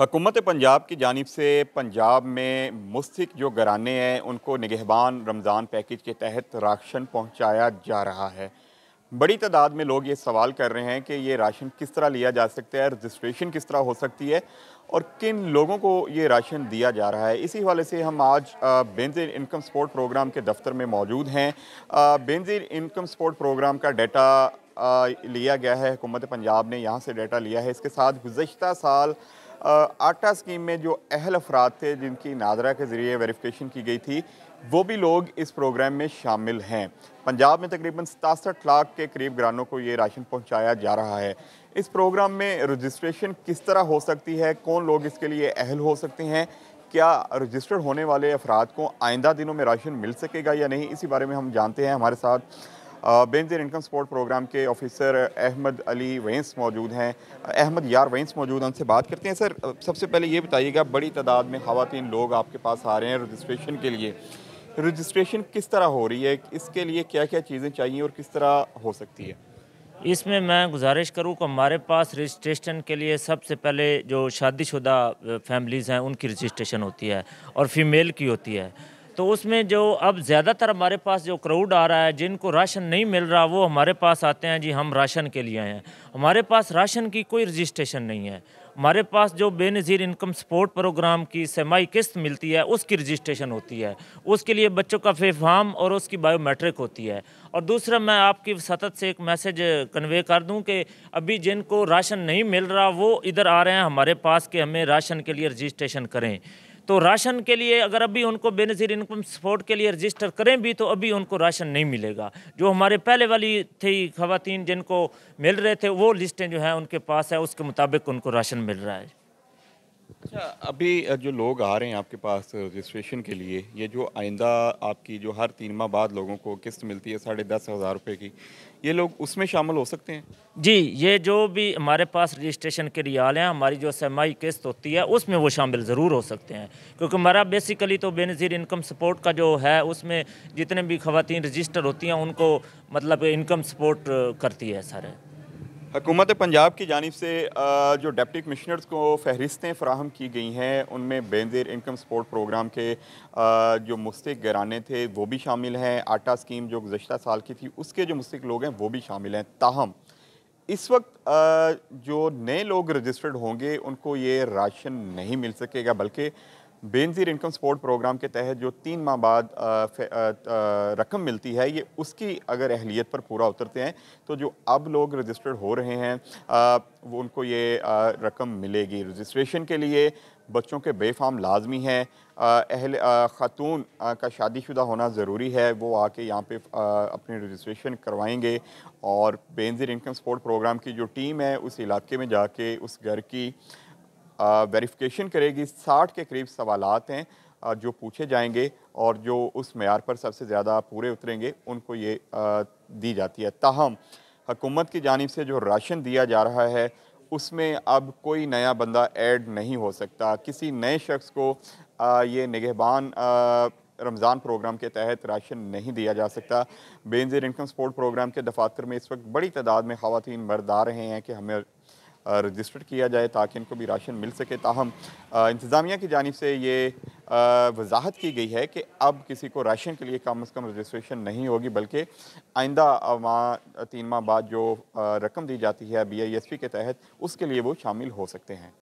हकूमत पंजाब की जानब से पंजाब में मुस्क जो घराने हैं उनको निगहबान रमज़ान पैकेज के तहत राशन पहुंचाया जा रहा है बड़ी तादाद में लोग ये सवाल कर रहे हैं कि ये राशन किस तरह लिया जा सकता है रजिस्ट्रेशन किस तरह हो सकती है और किन लोगों को ये राशन दिया जा रहा है इसी हवाले से हम आज बेंज़िर इनकम सपोर्ट प्रोग्राम के दफ्तर में मौजूद हैं बेंजिर इनकम सपोर्ट प्रोग्राम का डाटा लिया गया है हुकूमत पंजाब ने यहाँ से डाटा लिया है इसके साथ गुज्त साल आटा स्कीम में जो अहल अफराद थे जिनकी नाजरा के ज़रिए वेरिफिकेशन की गई थी वो भी लोग इस प्रोग्राम में शामिल हैं पंजाब में तकरीबन सतासठ लाख के करीब ग्रानों को ये राशन पहुंचाया जा रहा है इस प्रोग्राम में रजिस्ट्रेशन किस तरह हो सकती है कौन लोग इसके लिए अहल हो सकते हैं क्या रजिस्टर्ड होने वाले अफराद को आइंदा दिनों में राशन मिल सकेगा या नहीं इसी बारे में हम जानते हैं हमारे साथ बेंच इनकम सपोर्ट प्रोग्राम के ऑफिसर अहमद अली वेंस मौजूद हैं अहमद यार वेंस मौजूद हैं उनसे बात करते हैं सर सबसे पहले ये बताइएगा बड़ी तादाद में खातन लोग आपके पास आ रहे हैं रजिस्ट्रेशन के लिए रजिस्ट्रेशन किस तरह हो रही है इसके लिए क्या क्या चीज़ें चाहिए और किस तरह हो सकती है इसमें मैं गुजारिश करूं कि हमारे पास रजिस्ट्रेशन के लिए सबसे पहले जो शादीशुदा फैमिलीज़ हैं उनकी रजिस्ट्रेशन होती है और फीमेल की होती है तो उसमें जो अब ज़्यादातर हमारे पास जो क्राउड आ रहा है जिनको राशन नहीं मिल रहा वो हमारे पास आते हैं जी हम राशन के लिए आए हैं हमारे पास राशन की कोई रजिस्ट्रेशन नहीं है हमारे पास जो बेनज़ीर इनकम सपोर्ट प्रोग्राम की सेमाई किस्त मिलती है उसकी रजिस्ट्रेशन होती है उसके लिए बच्चों का फेफाम और उसकी बायोमेट्रिक होती है और दूसरा मैं आपकी सतत से एक मैसेज कन्वे कर दूं कि अभी जिनको राशन नहीं मिल रहा वो इधर आ रहे हैं हमारे पास कि हमें राशन के लिए रजिस्ट्रेशन करें तो राशन के लिए अगर अभी उनको बेनज़ीर इनकम सपोर्ट के लिए रजिस्टर करें भी तो अभी उनको राशन नहीं मिलेगा जो हमारे पहले वाली थी खातन जिनको मिल रहे थे वो लिस्टें जो हैं उनके पास है उसके मुताबिक उनको राशन मिल रहा है अच्छा अभी जो लोग आ रहे हैं आपके पास रजिस्ट्रेशन के लिए ये जो आइंदा आपकी जो हर तीन माह बाद लोगों को किस्त मिलती है साढ़े दस हज़ार रुपये की ये लोग उसमें शामिल हो सकते हैं जी ये जो भी हमारे पास रजिस्ट्रेशन के रियाल हैं हमारी जो सरमाई किस्त होती है उसमें वो शामिल ज़रूर हो सकते हैं क्योंकि हमारा बेसिकली तो बेनज़ीर इनकम सपोर्ट का जो है उसमें जितने भी खातन रजिस्टर होती हैं उनको मतलब इनकम सपोर्ट करती है सारे हकूमत पंजाब की जानब से जो डेप्टी कमिश्नर्स को फहरिस्तें फ्राहम की गई हैं उनमें बेनजेर इनकम सपोर्ट प्रोग्राम के जो मुस्तक घराने थे वो भी शामिल हैं आटा स्कीम जो गुजशत साल की थी उसके जो मुस्तक लोग हैं वो भी शामिल हैं ताहम इस वक्त जो नए लोग रजिस्टर्ड होंगे उनको ये राशन नहीं मिल सकेगा बल्कि बेनज़ीर इनकम सपोर्ट प्रोग्राम के तहत जो तीन माह बाद रकम मिलती है ये उसकी अगर अहलियत पर पूरा उतरते हैं तो जो अब लोग रजिस्टर्ड हो रहे हैं आ, वो उनको ये रकम मिलेगी रजिस्ट्रेशन के लिए बच्चों के बेफाम लाजमी है अहल ख़ातून का शादीशुदा होना ज़रूरी है वो आके यहाँ पे अपनी रजिस्ट्रेशन करवाएंगे और बेनज़ीर इनकम सपोर्ट प्रोग्राम की जो टीम है उस इलाके में जाके उस घर की वेरिफिकेशन करेगी साठ के करीब सवाल हैं जो पूछे जाएंगे और जो उस मैार पर सबसे ज़्यादा पूरे उतरेंगे उनको ये दी जाती है ताहम हकूमत की जानब से जो राशन दिया जा रहा है उसमें अब कोई नया बंदा ऐड नहीं हो सकता किसी नए शख्स को ये निगहबान रमज़ान प्रोग्राम के तहत राशन नहीं दिया जा सकता बेनजीर इनकम सपोर्ट प्रोग्राम के दफातर में इस वक्त बड़ी तादाद में खातन मर्द आ रहे हैं कि हमें रजिस्टर किया जाए ताकि इनको भी राशन मिल सके ताहम इंतज़ामिया की जानब से ये वजाहत की गई है कि अब किसी को राशन के लिए कम अज़ कम रजिस्ट्रेशन नहीं होगी बल्कि आइंदा माह तीन माह बाद जो रकम दी जाती है बी आई एस पी के तहत उसके लिए वो शामिल हो सकते हैं